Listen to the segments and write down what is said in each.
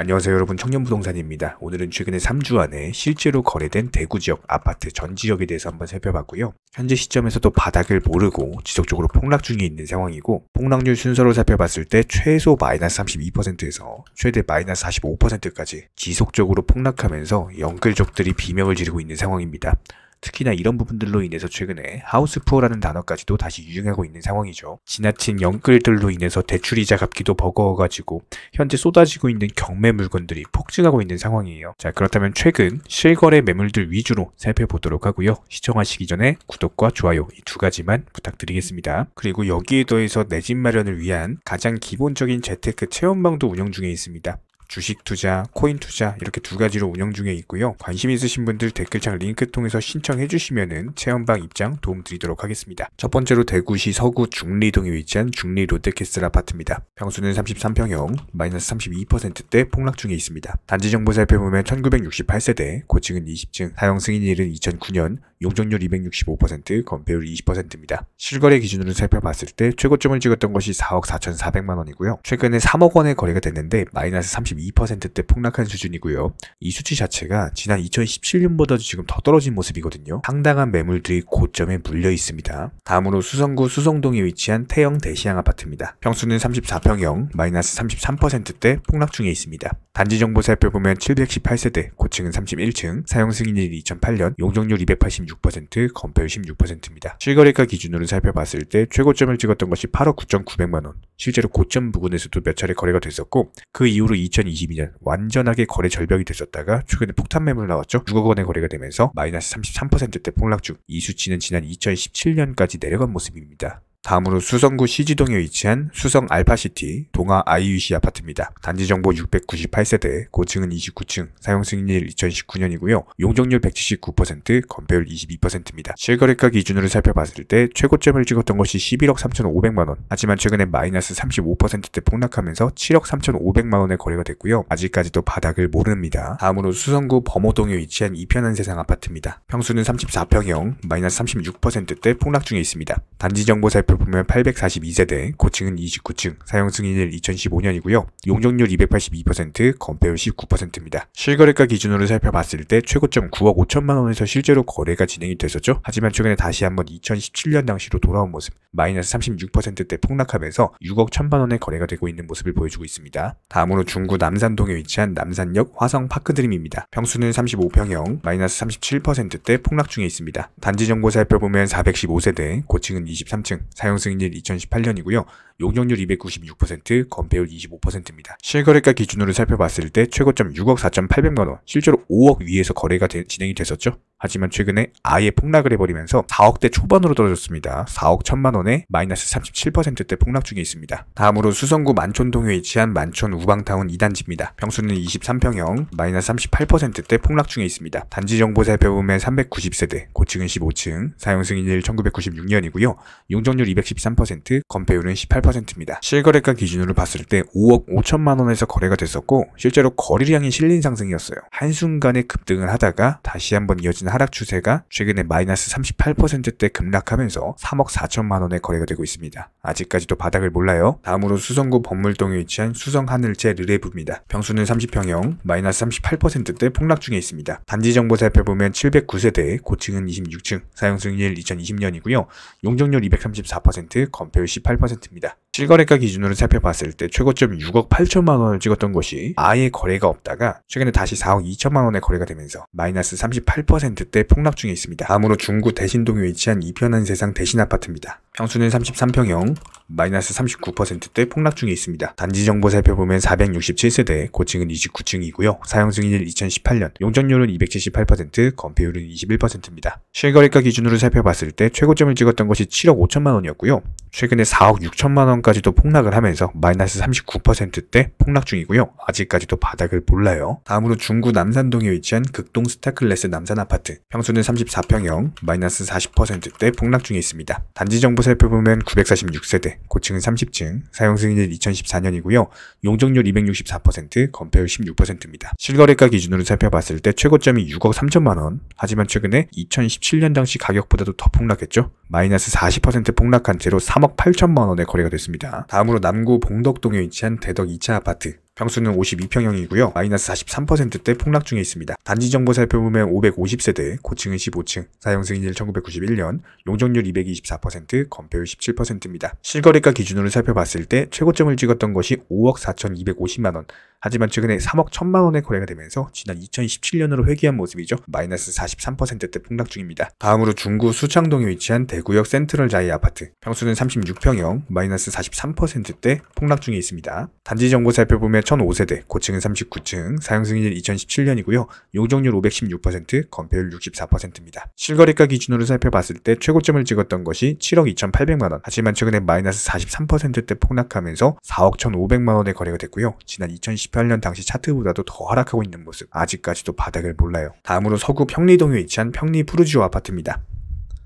안녕하세요 여러분 청년부동산입니다. 오늘은 최근에 3주 안에 실제로 거래된 대구 지역 아파트 전 지역에 대해서 한번 살펴봤고요. 현재 시점에서도 바닥을 모르고 지속적으로 폭락 중에 있는 상황이고 폭락률 순서로 살펴봤을 때 최소 마이너스 32%에서 최대 마이너스 45%까지 지속적으로 폭락하면서 연끌족들이 비명을 지르고 있는 상황입니다. 특히나 이런 부분들로 인해서 최근에 하우스 푸어라는 단어까지도 다시 유행하고 있는 상황이죠. 지나친 연끌들로 인해서 대출이자 갚기도 버거워가지고 현재 쏟아지고 있는 경매 물건들이 폭증하고 있는 상황이에요. 자 그렇다면 최근 실거래 매물들 위주로 살펴보도록 하고요. 시청하시기 전에 구독과 좋아요 이 두 가지만 부탁드리겠습니다. 그리고 여기에 더해서 내 집 마련을 위한 가장 기본적인 재테크 체험방도 운영 중에 있습니다. 주식 투자, 코인 투자 이렇게 두 가지로 운영 중에 있고요. 관심 있으신 분들 댓글창 링크 통해서 신청해 주시면은 체험방 입장 도움 드리도록 하겠습니다. 첫 번째로 대구시 서구 중리동에 위치한 중리 롯데캐슬 아파트입니다. 평수는 33평형, 마이너스 32%대 폭락 중에 있습니다. 단지 정보 살펴보면 1968세대, 고층은 20층, 사용 승인일은 2009년, 용적률 265%, 건폐율 20%입니다. 실거래 기준으로 살펴봤을 때 최고점을 찍었던 것이 4억 4,400만 원이고요. 최근에 3억 원의 거래가 됐는데 마이너스 32%대 폭락한 수준이고요. 이 수치 자체가 지난 2017년보다도 지금 더 떨어진 모습이거든요. 상당한 매물들이 고점에 물려 있습니다. 다음으로 수성구 수성동에 위치한 태영 대시양 아파트입니다. 평수는 34평형, 마이너스 33%대 폭락 중에 있습니다. 단지 정보 살펴보면 718세대, 고층은 31층, 사용 승인일 2008년, 용적률 286 16%, 건폐율 16%입니다. 실거래가 기준으로 살펴봤을 때 최고점을 찍었던 것이 8억 9,900만원. 실제로 고점 부근에서도 몇 차례 거래가 됐었고 그 이후로 2022년 완전하게 거래 절벽이 됐었다가 최근에 폭탄 매물 나왔죠. 6억 원의 거래가 되면서 마이너스 33%대 폭락 중 이 수치는 지난 2017년까지 내려간 모습입니다. 다음으로 수성구 시지동에 위치한 수성 알파시티 동아 IUC 아파트입니다. 단지 정보 698세대, 고층은 29층, 사용 승인일 2019년이고요. 용적률 179%, 건폐율 22%입니다. 실거래가 기준으로 살펴봤을 때 최고점을 찍었던 것이 11억 3,500만 원. 하지만 최근에 마이너스 35%대 폭락하면서 7억 3,500만 원의 거래가 됐고요. 아직까지도 바닥을 모릅니다. 다음으로 수성구 범호동에 위치한 이편한 세상 아파트입니다. 평수는 34평형, 마이너스 36%대 폭락 중에 있습니다. 단지 정보 살펴 대표 보면 842세대, 고층은 29층, 사용 승인일 2015년이고요. 용적률 282%, 건폐율 19%입니다. 실거래가 기준으로 살펴봤을 때 최고점 9억 5천만 원에서 실제로 거래가 진행이 됐었죠. 하지만 최근에 다시 한번 2017년 당시로 돌아온 모습, 마이너스 36%대 폭락하면서 6억 1천만 원의 거래가 되고 있는 모습을 보여주고 있습니다. 다음으로 중구 남산동에 위치한 남산역 화성 파크드림입니다. 평수는 35평형, 마이너스 37%대 폭락 중에 있습니다. 단지 정보 살펴보면 415세대, 고층은 23층, 사용승인일 2018년이고요. 용적률 296%, 건폐율 25%입니다. 실거래가 기준으로 살펴봤을 때 최고점 6억 4,800만원, 실제로 5억 위에서 거래가 되, 진행이 됐었죠. 하지만 최근에 아예 폭락을 해버리면서 4억대 초반으로 떨어졌습니다. 4억 1천만 원에 마이너스 37%대 폭락 중에 있습니다. 다음으로 수성구 만촌동에 위치한 만촌 우방타운 2단지입니다. 평수는 23평형, 마이너스 38%대 폭락 중에 있습니다. 단지 정보 살펴보면 390세대, 고층은 15층, 사용 승인일 1996년이고요. 용적률 213%, 건폐율은 18%입니다. 실거래가 기준으로 봤을 때 5억 5천만 원에서 거래가 됐었고 실제로 거래량이 실린 상승이었어요. 한순간에 급등을 하다가 다시 한번 이어진 같은 하락 추세가 최근에 마이너스 38%대 급락하면서 3억 4천만 원에 거래가 되고 있습니다. 아직까지도 바닥을 몰라요. 다음으로 수성구 법물동에 위치한 수성 하늘제 르레브입니다. 평수는 30평형, 마이너스 38%대 폭락 중에 있습니다. 단지 정보 살펴보면 709세대, 고층은 26층, 사용 승률 2020년이고요. 용적률 234%, 건폐율 18%입니다. 실거래가 기준으로 살펴봤을 때 최고점 6억 8천만 원을 찍었던 곳이 아예 거래가 없다가 최근에 다시 4억 2천만 원에 거래가 되면서 마이너스 38%대 폭락 중에 있습니다. 다음으로 중구 대신동에 위치한 이편한 세상 대신 아파트입니다. 평수는 33평형, 마이너스 39%대 폭락 중에 있습니다. 단지 정보 살펴보면 467세대, 고층은 29층이고요. 사용 승인일 2018년, 용적률은 278%, 건폐율은 21%입니다. 실거래가 기준으로 살펴봤을 때 최고점을 찍었던 것이 7억 5천만 원이었고요. 최근에 4억 6천만 원 아직까지도 폭락을 하면서 마이너스 39%대 폭락 중이고요. 아직까지도 바닥을 몰라요. 다음으로 중구 남산동에 위치한 극동 스타클래스 남산아파트 평수는 34평형 마이너스 40%대 폭락 중에 있습니다. 단지 정보 살펴보면 946세대, 고층은 30층, 사용 승인은 2014년이고요. 용적률 264%, 건폐율 16%입니다. 실거래가 기준으로 살펴봤을 때 최고점이 6억 3천만원 하지만 최근에 2017년 당시 가격보다도 더 폭락했죠. 마이너스 40% 폭락한 채로 3억 8천만원에 거래가 됐습니다. 있습니다. 다음으로 남구 봉덕동에 위치한 대덕 2차 아파트 평수는 52평형이고요. 마이너스 43%대 폭락 중에 있습니다. 단지 정보 살펴보면 550세대, 고층은 15층, 사용 승인일 1991년, 용적률 224%, 건폐율 17%입니다. 실거래가 기준으로 살펴봤을 때 최고점을 찍었던 것이 5억 4,250만원, 하지만 최근에 3억 1천만원에 거래가 되면서 지난 2017년으로 회귀한 모습이죠. 마이너스 43%대 폭락 중입니다. 다음으로 중구 수창동에 위치한 대구역 센트럴 자이 아파트, 평수는 36평형, 마이너스 43%대 폭락 중에 있습니다. 단지 정보 살펴보면 1005세대, 고층은 39층, 사용 승인은 2017년이고요. 용적률 516%, 건폐율 64%입니다. 실거래가 기준으로 살펴봤을 때 최고점을 찍었던 것이 7억 2,800만원, 하지만 최근에 마이너스 43%대 폭락하면서 4억 1 5 0 0만원의 거래가 됐고요. 지난 2018년 당시 차트보다도 더 하락하고 있는 모습, 아직까지도 바닥을 몰라요. 다음으로 서구 평리동에 위치한 평리 푸르지오 아파트입니다.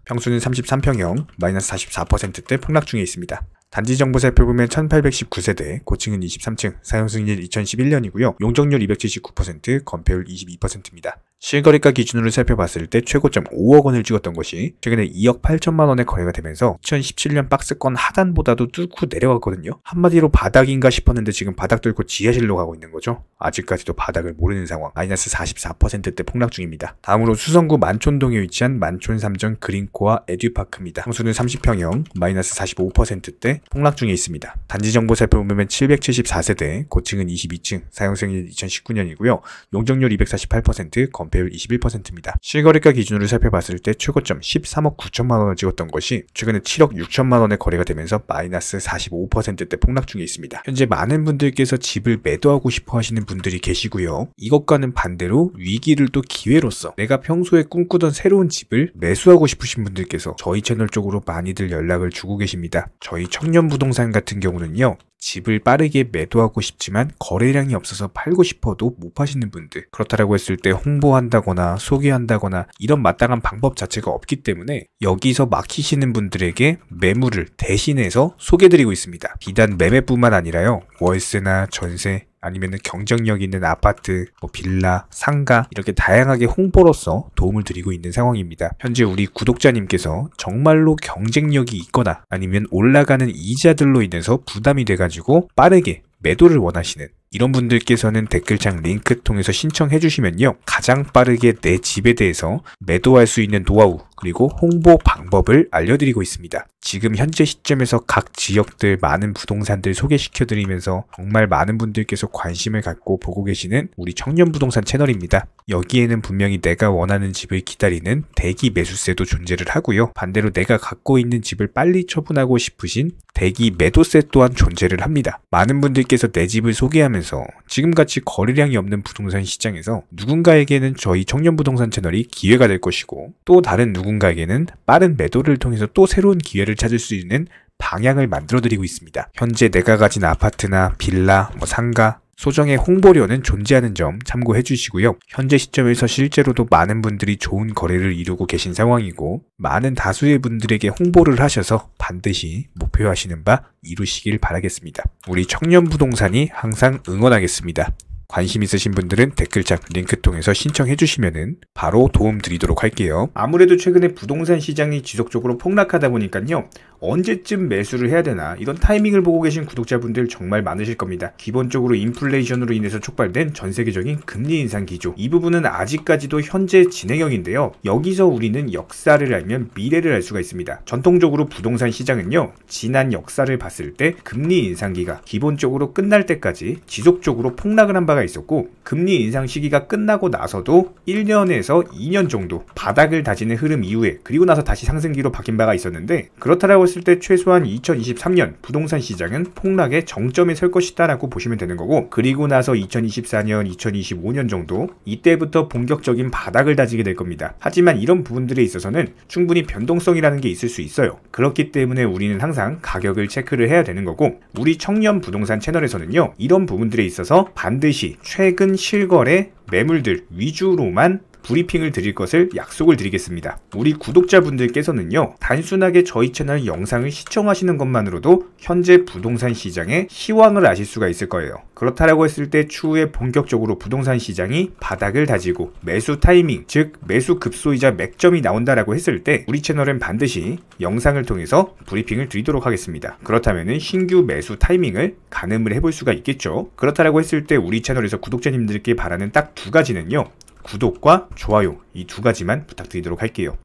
평수는 33평형, 마이너스 44%대 폭락 중에 있습니다. 단지 정보 살펴보면 1819세대, 고층은 23층, 사용 승률 2011년이고요. 용적률 279%, 건폐율 22%입니다. 실거래가 기준으로 살펴봤을 때 최고점 5억 원을 찍었던 것이 최근에 2억 8천만 원에 거래가 되면서 2017년 박스권 하단보다도 뚫고 내려갔거든요. 한마디로 바닥인가 싶었는데 지금 바닥 뚫고 지하실로 가고 있는 거죠. 아직까지도 바닥을 모르는 상황. 마이너스 44%대 폭락 중입니다. 다음으로 수성구 만촌동에 위치한 만촌삼전 그린코아 에듀파크입니다. 평수는 30평형, 마이너스 45%대 폭락 중에 있습니다. 단지 정보 살펴보면 774세대, 고층은 22층, 사용승일 2019년이고요. 용적률 248%, 검 연배율 21%입니다. 실거래가 기준으로 살펴봤을 때 최고점 13억 9천만 원을 찍었던 것이 최근에 7억 6천만 원의 거래가 되면서 마이너스 45%대 폭락 중에 있습니다. 현재 많은 분들께서 집을 매도하고 싶어 하시는 분들이 계시고요. 이것과는 반대로 위기를 또 기회로서 내가 평소에 꿈꾸던 새로운 집을 매수하고 싶으신 분들께서 저희 채널 쪽으로 많이들 연락을 주고 계십니다. 저희 청년 부동산 같은 경우는요. 집을 빠르게 매도하고 싶지만 거래량이 없어서 팔고 싶어도 못 파시는 분들 그렇다라고 했을 때 홍보한다거나 소개한다거나 이런 마땅한 방법 자체가 없기 때문에 여기서 막히시는 분들에게 매물을 대신해서 소개드리고 있습니다. 비단 매매뿐만 아니라요 월세나 전세 아니면 경쟁력 있는 아파트, 뭐 빌라, 상가 이렇게 다양하게 홍보로서 도움을 드리고 있는 상황입니다. 현재 우리 구독자님께서 정말로 경쟁력이 있거나 아니면 올라가는 이자들로 인해서 부담이 돼가지고 빠르게 매도를 원하시는 이런 분들께서는 댓글창 링크 통해서 신청해 주시면요. 가장 빠르게 내 집에 대해서 매도할 수 있는 노하우 그리고 홍보 방법을 알려드리고 있습니다. 지금 현재 시점에서 각 지역들 많은 부동산들 소개시켜 드리면서 정말 많은 분들께서 관심을 갖고 보고 계시는 우리 청년 부동산 채널입니다. 여기에는 분명히 내가 원하는 집을 기다리는 대기 매수세도 존재를 하고요. 반대로 내가 갖고 있는 집을 빨리 처분하고 싶으신 대기 매도세 또한 존재를 합니다. 많은 분들께서 내 집을 소개하면서 하면서 지금같이 거래량이 없는 부동산 시장에서 누군가에게는 저희 청년 부동산 채널이 기회가 될 것이고 또 다른 누군가에게는 빠른 매도를 통해서 또 새로운 기회를 찾을 수 있는 방향을 만들어드리고 있습니다. 현재 내가 가진 아파트나 빌라, 뭐 상가, 소정의 홍보료는 존재하는 점 참고해 주시고요. 현재 시점에서 실제로도 많은 분들이 좋은 거래를 이루고 계신 상황이고 많은 다수의 분들에게 홍보를 하셔서 반드시 목표하시는 바 이루시길 바라겠습니다. 우리 청년부동산이 항상 응원하겠습니다. 관심 있으신 분들은 댓글창 링크 통해서 신청해 주시면 바로 도움 드리도록 할게요. 아무래도 최근에 부동산 시장이 지속적으로 폭락하다 보니까요. 언제쯤 매수를 해야 되나 이런 타이밍을 보고 계신 구독자분들 정말 많으실 겁니다. 기본적으로 인플레이션으로 인해서 촉발된 전 세계적인 금리 인상 기조 이 부분은 아직까지도 현재 진행형인데요. 여기서 우리는 역사를 알면 미래를 알 수가 있습니다. 전통적으로 부동산 시장은요. 지난 역사를 봤을 때 금리 인상기가 기본적으로 끝날 때까지 지속적으로 폭락을 한 바가 있었고 금리 인상 시기가 끝나고 나서도 1년에서 2년 정도 바닥을 다지는 흐름 이후에 그리고 나서 다시 상승기로 바뀐 바가 있었는데 그렇다라고 봤을 때 최소한 2023년 부동산 시장은 폭락의 정점에 설 것이다라고 보시면 되는 거고 그리고 나서 2024년, 2025년 정도 이때부터 본격적인 바닥을 다지게 될 겁니다. 하지만 이런 부분들에 있어서는 충분히 변동성이라는 게 있을 수 있어요. 그렇기 때문에 우리는 항상 가격을 체크를 해야 되는 거고 우리 청년 부동산 채널에서는요. 이런 부분들에 있어서 반드시 최근 실거래 매물들 위주로만 브리핑을 드릴 것을 약속을 드리겠습니다. 우리 구독자분들께서는요, 단순하게 저희 채널 영상을 시청하시는 것만으로도 현재 부동산 시장의 희황을 아실 수가 있을 거예요. 그렇다라고 했을 때 추후에 본격적으로 부동산 시장이 바닥을 다지고 매수 타이밍, 즉 매수 급소이자 맥점이 나온다라고 했을 때 우리 채널은 반드시 영상을 통해서 브리핑을 드리도록 하겠습니다. 그렇다면 신규 매수 타이밍을 가늠을 해볼 수가 있겠죠. 그렇다라고 했을 때 우리 채널에서 구독자님들께 바라는 딱 두 가지는요. 구독과 좋아요 이 두 가지만 부탁드리도록 할게요.